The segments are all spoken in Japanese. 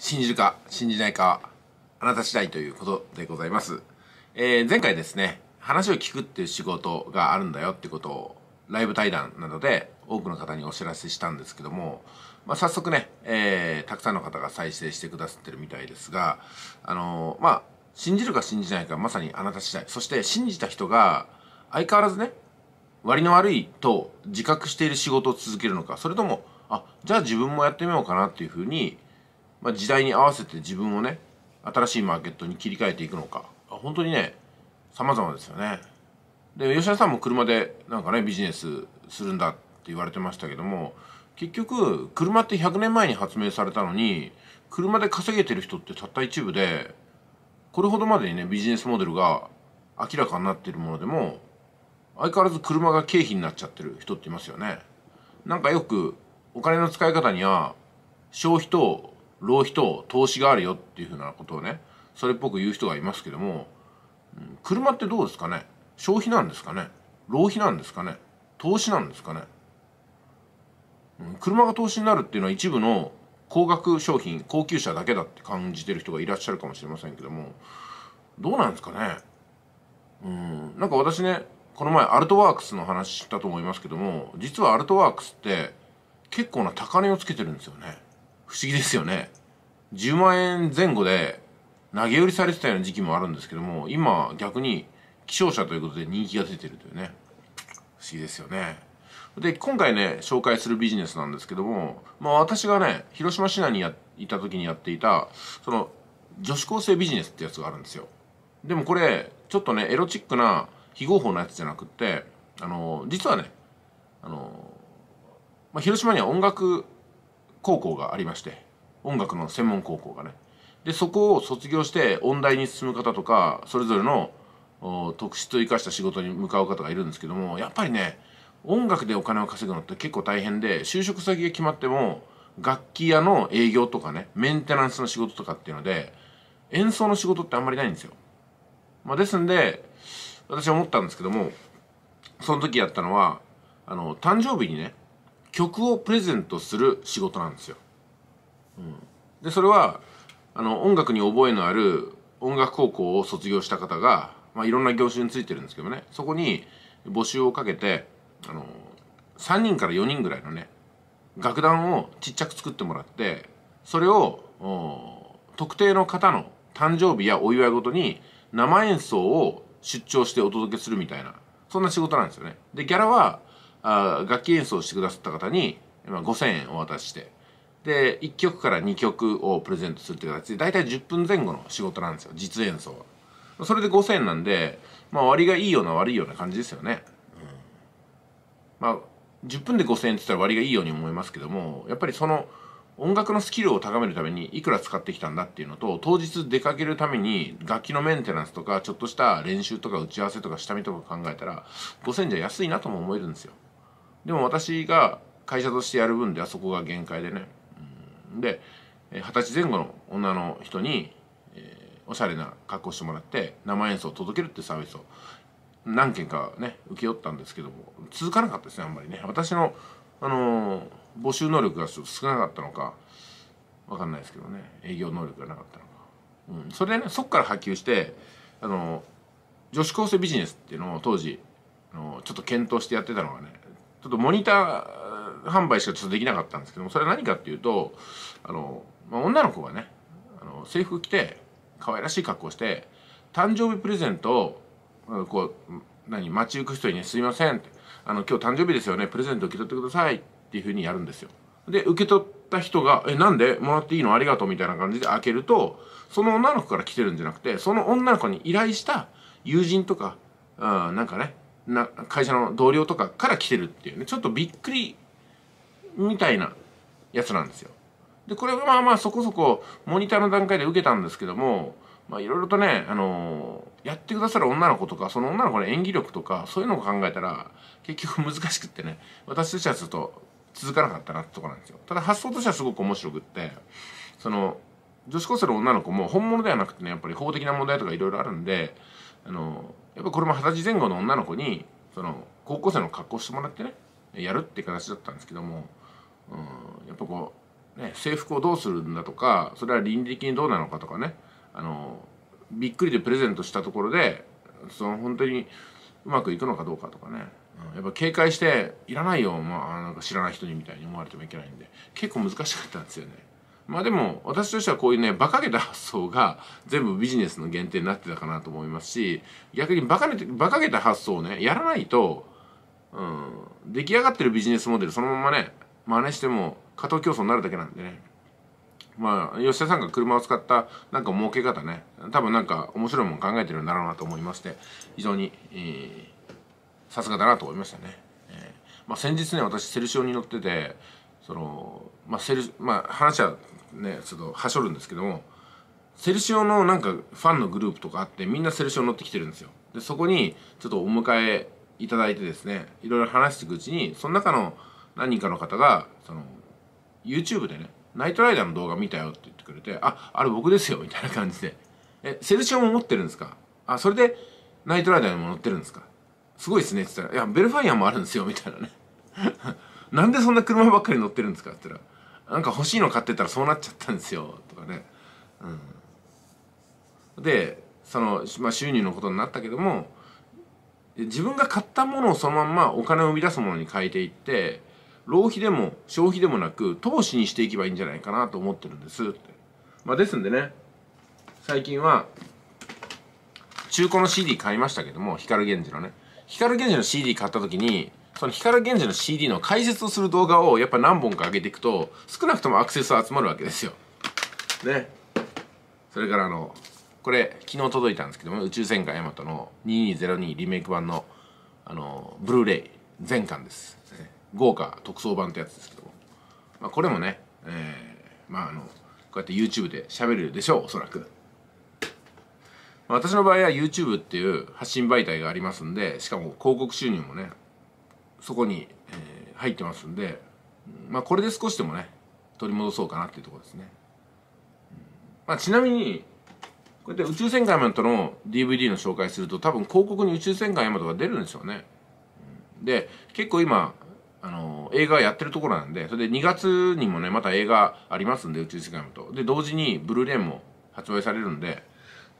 信じるか信じないかあなた次第ということでございます。えー、前回ですね、話を聞くっていう仕事があるんだよってことをライブ対談などで多くの方にお知らせしたんですけども、まあ、早速ね、えー、たくさんの方が再生してくださってるみたいですが、あのー、まあ、信じるか信じないかまさにあなた次第。そして信じた人が相変わらずね、割の悪いと自覚している仕事を続けるのか、それとも、あ、じゃあ自分もやってみようかなっていうふうにまあ、時代に合わせて自分をね新しいマーケットに切り替えていくのか本当にね様々ですよねで吉田さんも車でなんかねビジネスするんだって言われてましたけども結局車って100年前に発明されたのに車で稼げてる人ってたった一部でこれほどまでにねビジネスモデルが明らかになってるものでも相変わらず車が経費になっちゃってる人っていますよねなんかよくお金の使い方には消費と浪費と投資があるよっていうふうなことをねそれっぽく言う人がいますけども、ん、車ってどうですかね消費なんですかね浪費なんですかね投資なんですかね、うん、車が投資になるっていうのは一部の高額商品高級車だけだって感じてる人がいらっしゃるかもしれませんけどもどうなんですかねうんなんか私ねこの前アルトワークスの話したと思いますけども実はアルトワークスって結構な高値をつけてるんですよね。不思議ですよね10万円前後で投げ売りされてたような時期もあるんですけども今逆に希少者ということで人気が出てるというね不思議ですよねで今回ね紹介するビジネスなんですけども、まあ、私がね広島市内にいた時にやっていたその女子高生ビジネスってやつがあるんですよでもこれちょっとねエロチックな非合法なやつじゃなくってあの実はねあの、まあ、広島には音楽高校がありまして音楽の専門高校がねでそこを卒業して音大に進む方とかそれぞれの特質を生かした仕事に向かう方がいるんですけどもやっぱりね音楽でお金を稼ぐのって結構大変で就職先が決まっても楽器屋の営業とかねメンテナンスの仕事とかっていうので演奏の仕事ってあんまりないんですよ。まあ、ですんで私は思ったんですけどもその時やったのはあの誕生日にね曲をプレゼントする仕事なんですよ。うん、でそれはあの音楽に覚えのある音楽高校を卒業した方が、まあ、いろんな業種についてるんですけどねそこに募集をかけてあの3人から4人ぐらいのね楽団をちっちゃく作ってもらってそれを特定の方の誕生日やお祝いごとに生演奏を出張してお届けするみたいなそんな仕事なんですよね。でギャラはあ楽器演奏してくださった方に、まあ、5000円お渡しして、で、1曲から2曲をプレゼントするっていう形で、大体10分前後の仕事なんですよ、実演奏は。それで5000円なんで、まあ割がいいような悪いような感じですよね。まあ、10分で5000円って言ったら割がいいように思いますけども、やっぱりその、音楽のスキルを高めるためにいくら使ってきたんだっていうのと当日出かけるために楽器のメンテナンスとかちょっとした練習とか打ち合わせとか下見とか考えたら5000じゃ安いなとも思えるんですよ。でも私が会社としてやる分ではそこが限界でね。で二十歳前後の女の人に、えー、おしゃれな格好してもらって生演奏を届けるってサービスを何件かね請け負ったんですけども続かなかったですねあんまりね私の、あのー、募集能力がちょっと少なかったのか分かんないですけどね営業能力がなかったのか、うん、それでねそこから波及して、あのー、女子高生ビジネスっていうのを当時、あのちょっと検討してやってたのがねちょっとモニター販売しかちょっとできなかったんですけどもそれは何かっていうとあの、まあ、女の子がねあの制服着て可愛らしい格好して誕生日プレゼントをこう何街行く人にね「すいません」って「あの今日誕生日ですよねプレゼント受け取ってください」っていうふうにやるんですよ。で受け取った人が「えなんでもらっていいのありがとう」みたいな感じで開けるとその女の子から来てるんじゃなくてその女の子に依頼した友人とか、うん、なんかねな会社の同僚とかから来てるっていうねちょっとびっくりみたいなやつなんですよ。でこれはまあまあそこそこモニターの段階で受けたんですけどもまあいろいろとね、あのー、やってくださる女の子とかその女の子の演技力とかそういうのを考えたら結局難しくってね私としてはちょっと続かなかったなってとこなんですよ。ただ発想としてはすごく面白くってその女子高生の女の子も本物ではなくてねやっぱり法的な問題とかいろいろあるんであのーやっぱこれも二十歳前後の女の子にその高校生の格好してもらってねやるって形だったんですけども、うん、やっぱこう、ね、制服をどうするんだとかそれは倫理的にどうなのかとかねあのびっくりでプレゼントしたところでその本当にうまくいくのかどうかとかね、うん、やっぱ警戒して「いらないよ、まあ、なんか知らない人に」みたいに思われてもいけないんで結構難しかったんですよね。まあでも私としてはこういうね馬鹿げた発想が全部ビジネスの限定になってたかなと思いますし逆に馬鹿馬鹿げた発想をねやらないと、うん、出来上がってるビジネスモデルそのままね真似しても過当競争になるだけなんでねまあ吉田さんが車を使ったなんか儲け方ね多分なんか面白いもん考えてるんだろうなと思いまして非常にさすがだなと思いましたね。えーまあ、先日ね私セルシオに乗っててその、まあセルまあ、話はねちょっとはしょるんですけどもセルシオのなんかファンのグループとかあってみんなセルシオ乗ってきてるんですよでそこにちょっとお迎えいただいてですねいろいろ話していくうちにその中の何人かの方がその YouTube でね「ナイトライダーの動画見たよ」って言ってくれて「ああれ僕ですよ」みたいな感じで「えセルシオも持ってるんですかあそれでナイトライダーにも乗ってるんですかすごいですね」って言ったら「いやベルファイアもあるんですよ」みたいなね「なんでそんな車ばっかり乗ってるんですか?」って言ったら「なんか欲しいの買ってたらそうなっちゃったんですよとかね、うん、でその、まあ、収入のことになったけども自分が買ったものをそのまんまお金を生み出すものに変えていって浪費でも消費でもなく投資にしていけばいいんじゃないかなと思ってるんですって、まあ、ですんでね最近は中古の CD 買いましたけども光源氏のね光源氏の CD 買った時にその光源氏の CD の解説をする動画をやっぱ何本か上げていくと少なくともアクセス集まるわけですよ。ね。それからあのこれ昨日届いたんですけども宇宙戦艦ヤマトの2202リメイク版のあのブルーレイ全巻です、ね、豪華特装版ってやつですけども、まあ、これもね、えー、まああのこうやって YouTube で喋るでしょうおそらく。まあ、私の場合は YouTube っていう発信媒体がありますんでしかも広告収入もねそこに、えー、入ってますんで、まあ、これで少しでもね取り戻そうかなっていうとこですね、まあ、ちなみにこうやって宇宙戦艦ヤマトの DVD の紹介すると多分広告に宇宙戦艦ヤマトが出るんでしょうねで結構今あの映画やってるところなんでそれで2月にもねまた映画ありますんで宇宙戦艦ヤマトで同時にブルーレイも発売されるんで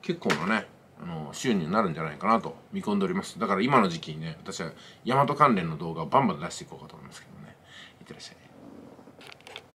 結構のねあの収入になるんじゃないかなと見込んでおりますだから今の時期にね私は大和関連の動画をバンバン出していこうかと思いますけどねいってらっしゃい